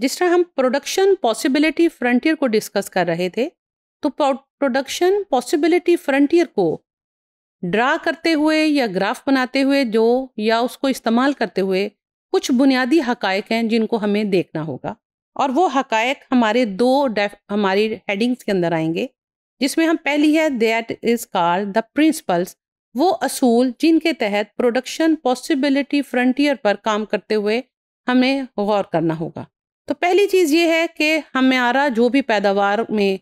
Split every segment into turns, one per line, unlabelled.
जिस तरह हम प्रोडक्शन पॉसिबिलिटी फ्रंटियर को डिस्कस कर रहे थे तो प्रोडक्शन पॉसिबिलिटी फ्रंटियर को ड्रा करते हुए या ग्राफ बनाते हुए जो या उसको इस्तेमाल करते हुए कुछ बुनियादी हकायक हैं जिनको हमें देखना होगा और वो हकायक हमारे दो हमारी हेडिंग्स के अंदर आएंगे जिसमें हम पहली है दैट इज़ कार द प्रिंसिपल्स वो असूल जिनके तहत प्रोडक्शन पॉसिबिलिटी फ्रंटियर पर काम करते हुए हमें गौर करना होगा तो पहली चीज़ ये है कि हमारा जो भी पैदावार में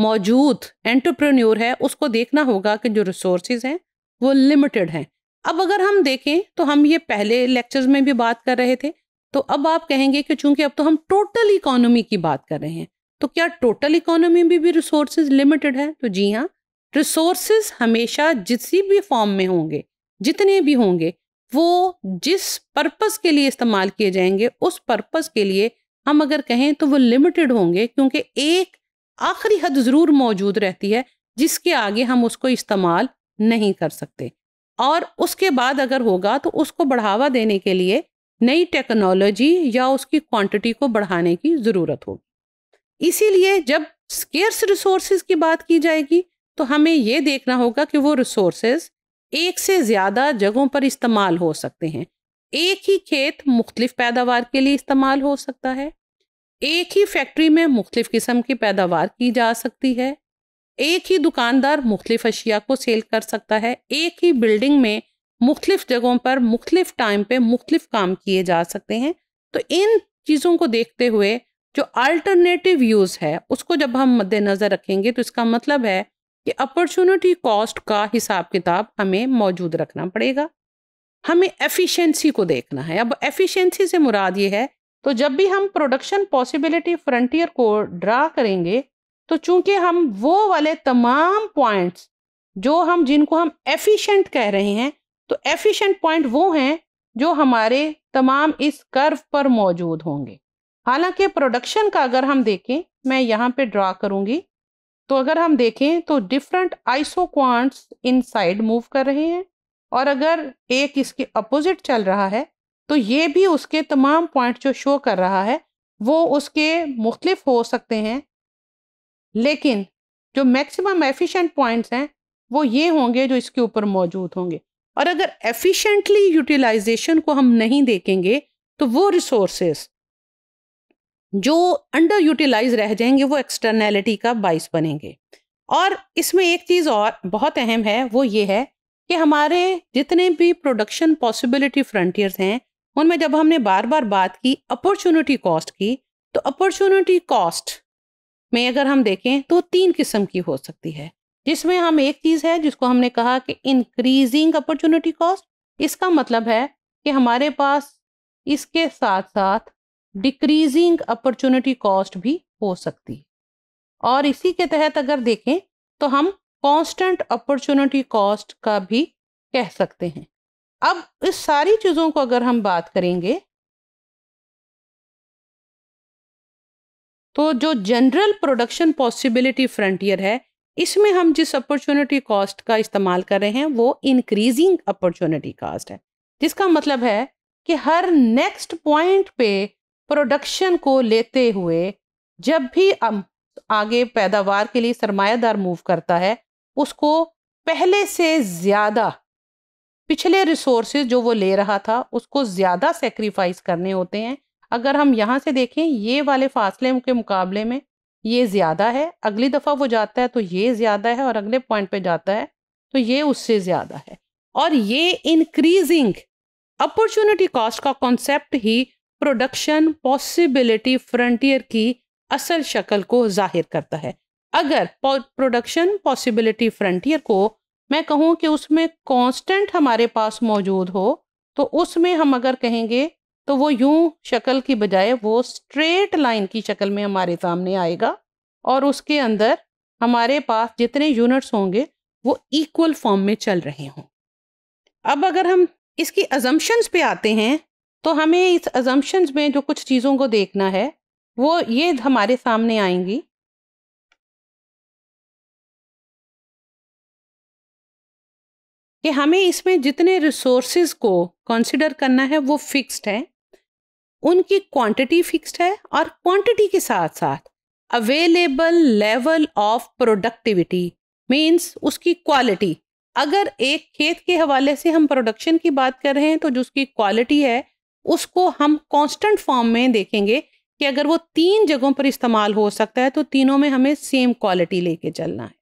मौजूद एंटरप्रेन्योर है उसको देखना होगा कि जो रिसोर्स हैं वो लिमिटेड हैं अब अगर हम देखें तो हम ये पहले लेक्चर्स में भी बात कर रहे थे तो अब आप कहेंगे कि चूंकि अब तो हम टोटल इकोनॉमी की बात कर रहे हैं तो क्या टोटल इकोनॉमी में भी रिसोर्स लिमिटेड है तो जी हाँ रिसोर्स हमेशा जिस भी फॉर्म में होंगे जितने भी होंगे वो जिस पर्पज़ के लिए इस्तेमाल किए जाएंगे उस पर्पज के लिए हम अगर कहें तो वो लिमिटेड होंगे क्योंकि एक आखिरी हद ज़रूर मौजूद रहती है जिसके आगे हम उसको इस्तेमाल नहीं कर सकते और उसके बाद अगर होगा तो उसको बढ़ावा देने के लिए नई टेक्नोलॉजी या उसकी क्वांटिटी को बढ़ाने की ज़रूरत होगी इसीलिए जब स्केर्स रिसोर्स की बात की जाएगी तो हमें ये देखना होगा कि वो रिसोर्स एक से ज़्यादा जगहों पर इस्तेमाल हो सकते हैं एक ही खेत मुख्तलिफ पैदावार के लिए इस्तेमाल हो सकता है एक ही फैक्ट्री में मुख्तलिफ किस्म की पैदावार की जा सकती है एक ही दुकानदार मुख्तलिफ अशिया को सेल कर सकता है एक ही बिल्डिंग में मुख्तलिफ जगहों पर मुख्तलिफ टाइम पे मुख्तलिफ काम किए जा सकते हैं तो इन चीज़ों को देखते हुए जो अल्टरनेटिव यूज़ है उसको जब हम मद्देनज़र रखेंगे तो इसका मतलब है कि अपॉर्चुनिटी कॉस्ट का हिसाब किताब हमें मौजूद रखना पड़ेगा हमें एफिशिएंसी को देखना है अब एफिशिएंसी से मुराद ये है तो जब भी हम प्रोडक्शन पॉसिबिलिटी फ्रंटियर को ड्रा करेंगे तो चूंकि हम वो वाले तमाम पॉइंट्स जो हम जिनको हम एफिशिएंट कह रहे हैं तो एफिशिएंट पॉइंट वो हैं जो हमारे तमाम इस कर्व पर मौजूद होंगे हालांकि प्रोडक्शन का अगर हम देखें मैं यहाँ पे ड्रा करूँगी तो अगर हम देखें तो डिफरेंट आइसोक्वांट्स इनसाइड मूव कर रहे हैं और अगर एक इसके अपोजिट चल रहा है तो ये भी उसके तमाम पॉइंट जो शो कर रहा है वो उसके मुख्तलिफ हो सकते हैं लेकिन जो मैक्सिमम एफिशिएंट पॉइंट्स हैं वो ये होंगे जो इसके ऊपर मौजूद होंगे और अगर एफिशिएंटली यूटिलाइजेशन को हम नहीं देखेंगे तो वो रिसोर्सेस जो अंडर यूटिलाइज रह जाएंगे वो एक्सटर्नैलिटी का बाइस बनेंगे और इसमें एक चीज़ और बहुत अहम है वो ये है कि हमारे जितने भी प्रोडक्शन पॉसिबिलिटी फ्रंटियर्स हैं उनमें जब हमने बार बार बात की अपॉर्चुनिटी कॉस्ट की तो अपॉर्चुनिटी कॉस्ट में अगर हम देखें तो तीन किस्म की हो सकती है जिसमें हम एक चीज़ है जिसको हमने कहा कि इंक्रीजिंग अपॉर्चुनिटी कॉस्ट इसका मतलब है कि हमारे पास इसके साथ साथ डिक्रीजिंग अपॉर्चुनिटी कॉस्ट भी हो सकती है और इसी के तहत अगर देखें तो हम कांस्टेंट अपॉर्चुनिटी कॉस्ट का भी कह सकते हैं अब इस सारी चीज़ों को अगर हम बात करेंगे तो जो जनरल प्रोडक्शन पॉसिबिलिटी फ्रंटियर है इसमें हम जिस अपॉर्चुनिटी कॉस्ट का इस्तेमाल कर रहे हैं वो इंक्रीजिंग अपॉर्चुनिटी कॉस्ट है जिसका मतलब है कि हर नेक्स्ट पॉइंट पे प्रोडक्शन को लेते हुए जब भी आगे पैदावार के लिए सरमायादार मूव करता है उसको पहले से ज़्यादा पिछले रिसोर्स जो वो ले रहा था उसको ज़्यादा सेक्रीफाइस करने होते हैं अगर हम यहाँ से देखें ये वाले फासले के मुकाबले में ये ज़्यादा है अगली दफ़ा वो जाता है तो ये ज़्यादा है और अगले पॉइंट पे जाता है तो ये उससे ज़्यादा है और ये इंक्रीजिंग अपॉर्चुनिटी कॉस्ट का कॉन्सेप्ट ही प्रोडक्शन पॉसिबिलिटी फ्रंटियर की असल शक्ल को जाहिर करता है अगर प्रोडक्शन पॉसिबिलिटी फ्रंटियर को मैं कहूँ कि उसमें कांस्टेंट हमारे पास मौजूद हो तो उसमें हम अगर कहेंगे तो वो यूं शक्ल की बजाय वो स्ट्रेट लाइन की शक्ल में हमारे सामने आएगा और उसके अंदर हमारे पास जितने यूनिट्स होंगे वो इक्वल फॉर्म में चल रहे हों अब अगर हम इसकी अजम्पन्स पे आते हैं तो हमें इस अजम्पन्स में जो कुछ चीज़ों को देखना है वो ये हमारे सामने आएंगी कि हमें इसमें जितने रिसोर्सेज को कंसिडर करना है वो फिक्स्ड है उनकी क्वांटिटी फिक्स्ड है और क्वांटिटी के साथ साथ available level of productivity means उसकी क्वालिटी अगर एक खेत के हवाले से हम प्रोडक्शन की बात कर रहे हैं तो जो उसकी क्वालिटी है उसको हम कांस्टेंट फॉर्म में देखेंगे कि अगर वो तीन जगहों पर इस्तेमाल हो सकता है तो तीनों में हमें सेम क्वालिटी लेके चलना है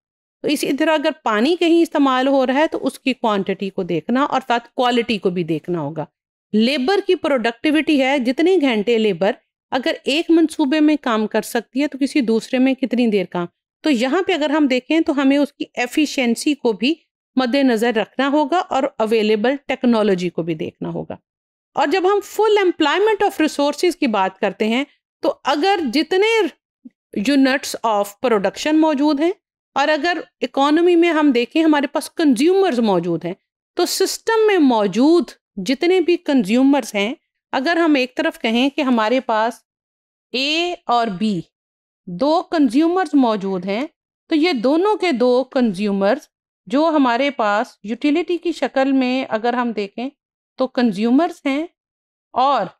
तो इसी तरह अगर पानी कहीं इस्तेमाल हो रहा है तो उसकी क्वांटिटी को देखना और साथ क्वालिटी को भी देखना होगा लेबर की प्रोडक्टिविटी है जितने घंटे लेबर अगर एक मंसूबे में काम कर सकती है तो किसी दूसरे में कितनी देर काम तो यहाँ पे अगर हम देखें तो हमें उसकी एफिशिएंसी को भी मद्देनज़र रखना होगा और अवेलेबल टेक्नोलॉजी को भी देखना होगा और जब हम फुल एम्प्लॉयमेंट ऑफ रिसोर्स की बात करते हैं तो अगर जितने यूनिट्स ऑफ प्रोडक्शन मौजूद हैं और अगर इकोनॉमी में हम देखें हमारे पास कंज्यूमर्स मौजूद हैं तो सिस्टम में मौजूद जितने भी कंज्यूमर्स हैं अगर हम एक तरफ कहें कि हमारे पास ए और बी दो कंज्यूमर्स मौजूद हैं तो ये दोनों के दो कंज्यूमर्स जो हमारे पास यूटिलिटी की शक्ल में अगर हम देखें तो कंज्यूमर्स हैं और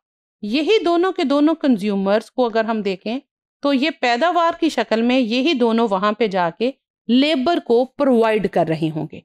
यही दोनों के दोनों कंज्यूमर्स को अगर हम देखें तो ये पैदावार की शक्ल में यही दोनों वहाँ पे जाके लेबर को प्रोवाइड कर रहे होंगे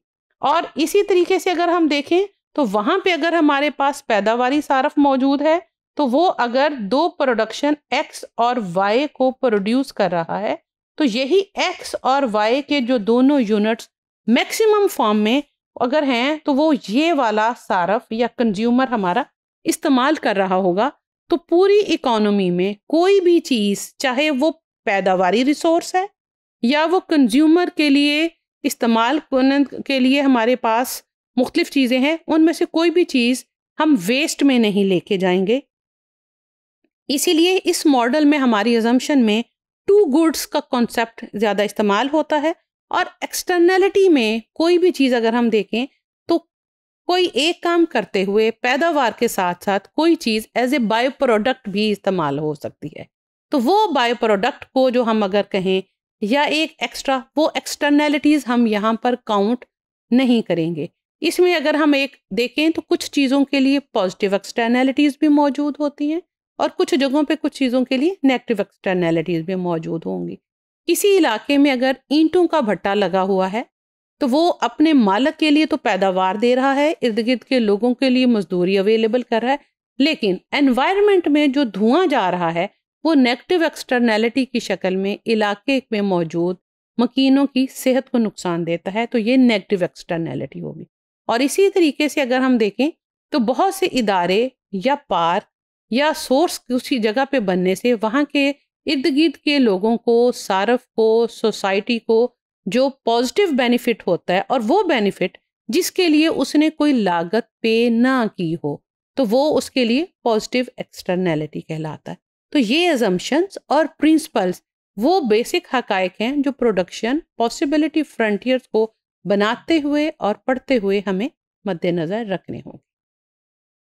और इसी तरीके से अगर हम देखें तो वहाँ पे अगर हमारे पास पैदावारी सारफ मौजूद है तो वो अगर दो प्रोडक्शन एक्स और वाई को प्रोड्यूस कर रहा है तो यही एक्स और वाई के जो दोनों यूनिट्स मैक्सिमम फॉर्म में अगर हैं तो वो ये वाला सारफ या कंज्यूमर हमारा इस्तेमाल कर रहा होगा तो पूरी इकोनॉमी में कोई भी चीज़ चाहे वो पैदावारी रिसोर्स है या वो कंज्यूमर के लिए इस्तेमाल के लिए हमारे पास मुख्तलिफ चीज़ें हैं उनमें से कोई भी चीज़ हम वेस्ट में नहीं लेके जाएंगे इसीलिए इस मॉडल में हमारी एजम्पन में टू गुड्स का कॉन्सेप्ट ज़्यादा इस्तेमाल होता है और एक्सटर्नलिटी में कोई भी चीज़ अगर हम देखें तो कोई एक काम करते हुए पैदावार के साथ साथ कोई चीज़ एज ए बायो प्रोडक्ट भी इस्तेमाल हो सकती है तो वो बायो प्रोडक्ट को जो हम अगर कहें या एक एक्स्ट्रा वो एक्सटर्नैलिटीज़ हम यहाँ पर काउंट नहीं करेंगे इसमें अगर हम एक देखें तो कुछ चीज़ों के लिए पॉजिटिव एक्सटर्नैलिटीज़ भी मौजूद होती हैं और कुछ जगहों पे कुछ चीज़ों के लिए नेगेटिव एक्सटर्नैलिटीज़ भी मौजूद होंगी किसी इलाके में अगर ईंटों का भट्टा लगा हुआ है तो वो अपने मालक के लिए तो पैदावार दे रहा है इर्द गिर्द के लोगों के लिए मजदूरी अवेलेबल कर रहा है लेकिन एनवायरनमेंट में जो धुआं जा रहा है वो नेगेटिव एक्सटर्नैलिटी की शक्ल में इलाके में मौजूद मकीनों की सेहत को नुकसान देता है तो ये नेगेटिव एक्सटर्नैलिटी होगी और इसी तरीके से अगर हम देखें तो बहुत से इदारे या पार्क या सोर्स उसी जगह पे बनने से वहाँ के इर्द गिर्द के लोगों को सारफ को सोसाइटी को जो पॉजिटिव बेनिफिट होता है और वो बेनिफिट जिसके लिए उसने कोई लागत पे ना की हो तो वो उसके लिए पॉजिटिव एक्सटर्नैलिटी कहलाता है तो ये एजम्पन्स और प्रिंसिपल्स वो बेसिक हकायक हैं जो प्रोडक्शन पॉसिबिलिटी फ्रंटियर्स को बनाते हुए और पढ़ते हुए हमें मद्देनज़र रखने होंगे